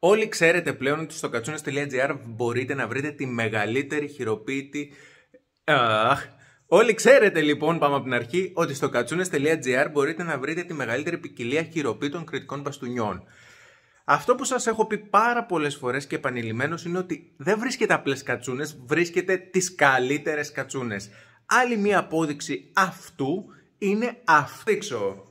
Όλοι ξέρετε πλέον ότι στο κατσούνες.gr μπορείτε να βρείτε τη μεγαλύτερη χειροποίητη... Αχ, Όλοι ξέρετε λοιπόν, πάμε από την αρχή, ότι στο κατσούνες.gr μπορείτε να βρείτε τη μεγαλύτερη ποικιλία χειροποίητων κριτικών μπαστούνιών. Αυτό που σας έχω πει πάρα πολλές φορές και επανειλημμένως είναι ότι δεν βρίσκεται απλές κατσούνες, βρίσκεται τις καλύτερες κατσούνες. Άλλη μία απόδειξη αυτού είναι αυτήξο.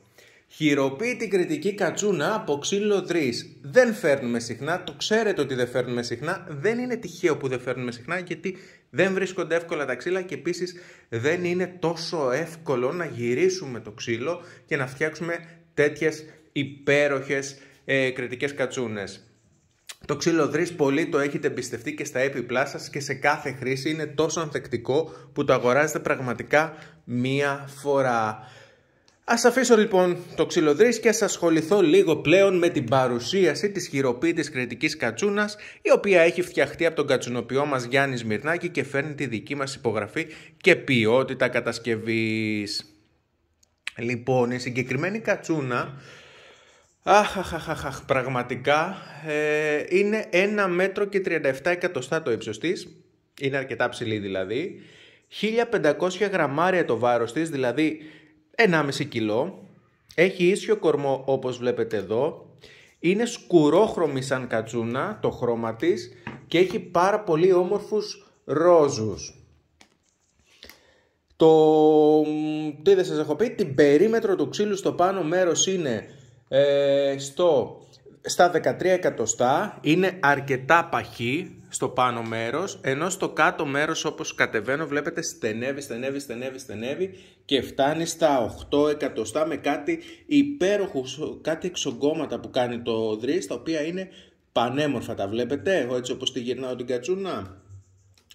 Χειροποίητη κριτική κατσούνα από ξύλο 3. Δεν φέρνουμε συχνά, το ξέρετε ότι δεν φέρνουμε συχνά. Δεν είναι τυχαίο που δεν φέρνουμε συχνά γιατί δεν βρίσκονται εύκολα τα ξύλα και επίσης δεν είναι τόσο εύκολο να γυρίσουμε το ξύλο και να φτιάξουμε τέτοιες υπέροχες ε, κριτικές κατσούνες. Το ξύλο δρύς πολύ το έχετε εμπιστευτεί και στα έπιπλά σας και σε κάθε χρήση είναι τόσο ανθεκτικό που το αγοράζετε πραγματικά μία φορά. Ας αφήσω λοιπόν το ξυλοδρή και ας ασχοληθώ λίγο πλέον με την παρουσίαση της χειροποίητης κριτικής κατσούνας η οποία έχει φτιαχτεί από τον κατσουνοποιό μας Γιάννης Σμυρνάκη και φέρνει τη δική μας υπογραφή και ποιότητα κατασκευής. Λοιπόν, η συγκεκριμένη κατσούνα Αχ, αχ, αχ, αχ, πραγματικά ε, είναι 1 μέτρο και 37 εκατοστά το ύψος της. Είναι αρκετά ψηλή δηλαδή. 1500 γραμμάρια το βάρος της, δηλαδή 1,5 κιλό. Έχει ίσιο κορμό όπως βλέπετε εδώ. Είναι σκουρόχρωμη σαν κατσούνα το χρώμα της και έχει πάρα πολύ όμορφους ρόζους. Το, τι δεν σας έχω πει, την περίμετρο του ξύλου στο πάνω μέρος είναι ε, στο στα 13 εκατοστά είναι αρκετά παχύ στο πάνω μέρος, ενώ στο κάτω μέρος όπως κατεβαίνω βλέπετε στενεύει, στενεύει, στενεύει, στενεύει και φτάνει στα 8 εκατοστά με κάτι υπέροχο, κάτι εξογκώματα που κάνει το δρύς, τα οποία είναι πανέμορφα τα βλέπετε, εγώ έτσι όπως τη γυρνάω την κατσούνα.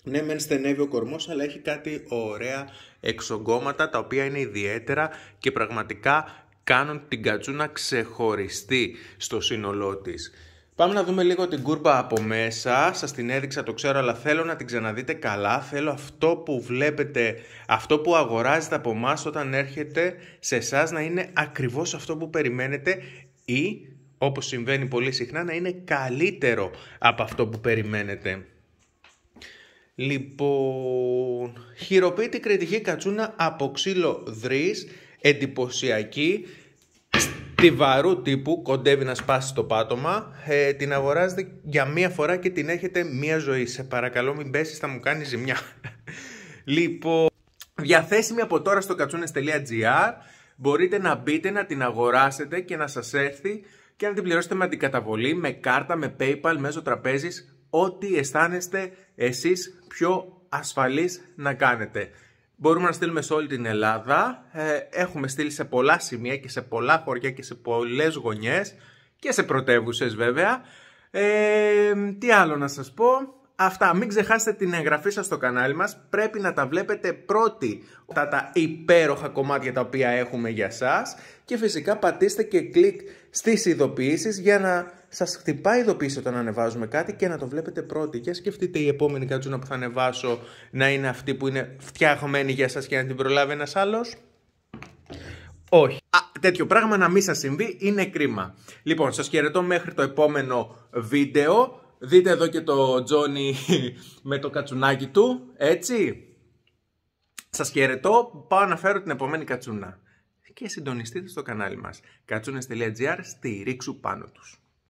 Ναι, μεν στενεύει ο κορμός, αλλά έχει κάτι ωραία εξογκώματα, τα οποία είναι ιδιαίτερα και πραγματικά κάνουν την κατσούνα ξεχωριστή στο σύνολό της. Πάμε να δούμε λίγο την κούρπα από μέσα, σας την έδειξα το ξέρω αλλά θέλω να την ξαναδείτε καλά, θέλω αυτό που βλέπετε, αυτό που αγοράζετε από εμάς όταν έρχεται σε εσάς να είναι ακριβώς αυτό που περιμένετε ή όπως συμβαίνει πολύ συχνά να είναι καλύτερο από αυτό που περιμένετε. Λοιπόν, χειροποίητη κριτική κατσούνα από ξύλο δρύς, εντυπωσιακή στιβαρού τύπου, κοντεύει να σπάσει το πάτωμα, ε, την αγοράζετε για μία φορά και την έχετε μία ζωή. Σε παρακαλώ μην πέσεις, θα μου κάνεις ζημιά. λοιπόν, διαθέσιμη από τώρα στο κατσούνες.gr, μπορείτε να μπείτε, να την αγοράσετε και να σας έρθει και να την πληρώσετε με αντικαταβολή, με κάρτα, με PayPal, μέσω τραπέζης, ό,τι αισθάνεστε εσείς πιο ασφαλείς να κάνετε μπορούμε να στείλουμε σε όλη την Ελλάδα. Ε, έχουμε στείλει σε πολλά σημεία και σε πολλά χωριά και σε πολλές γωνιές και σε πρωτεύουσες βέβαια. Ε, τι άλλο να σας πω. Αυτά, μην ξεχάσετε την εγγραφή σας στο κανάλι μας, πρέπει να τα βλέπετε πρώτοι τα, τα υπέροχα κομμάτια τα οποία έχουμε για σας και φυσικά πατήστε και κλικ στις ειδοποιήσεις για να σας χτυπάει ειδοποίηση όταν ανεβάζουμε κάτι και να το βλέπετε πρώτοι. Για σκεφτείτε η επόμενη κατσούνα που θα ανεβάσω να είναι αυτή που είναι φτιαγμένη για σας και να την προλάβει ένας άλλος. Όχι. Α, τέτοιο πράγμα να μην σας συμβεί είναι κρίμα. Λοιπόν, σας χαιρετώ μέχρι το επόμενο βίντεο. Δείτε εδώ και το Τζόνι με το κατσουνάκι του, έτσι. Σας χαιρετώ, πάω να φέρω την επόμενη κατσούνα. Και συντονιστείτε στο κανάλι μας. Κατσούνες.gr, ρίξου πάνω τους.